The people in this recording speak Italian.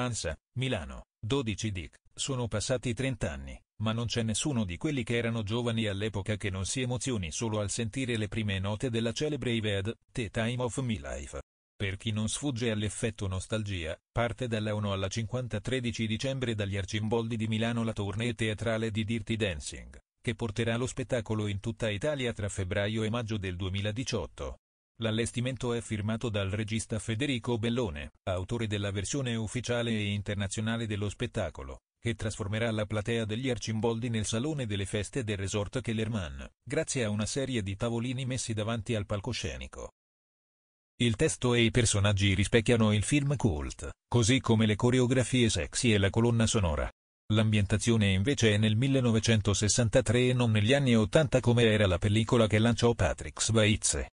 Ansa, Milano, 12 Dick, sono passati 30 anni, ma non c'è nessuno di quelli che erano giovani all'epoca che non si emozioni solo al sentire le prime note della celebre Ived, The Time of My Life. Per chi non sfugge all'effetto nostalgia, parte dalla 1 alla 53 dicembre dagli Arcimboldi di Milano la tournée teatrale di Dirty Dancing, che porterà lo spettacolo in tutta Italia tra febbraio e maggio del 2018. L'allestimento è firmato dal regista Federico Bellone, autore della versione ufficiale e internazionale dello spettacolo, che trasformerà la platea degli Arcimboldi nel salone delle feste del resort Kellerman, grazie a una serie di tavolini messi davanti al palcoscenico. Il testo e i personaggi rispecchiano il film cult, così come le coreografie sexy e la colonna sonora. L'ambientazione invece è nel 1963 e non negli anni 80 come era la pellicola che lanciò Patrick Swayze.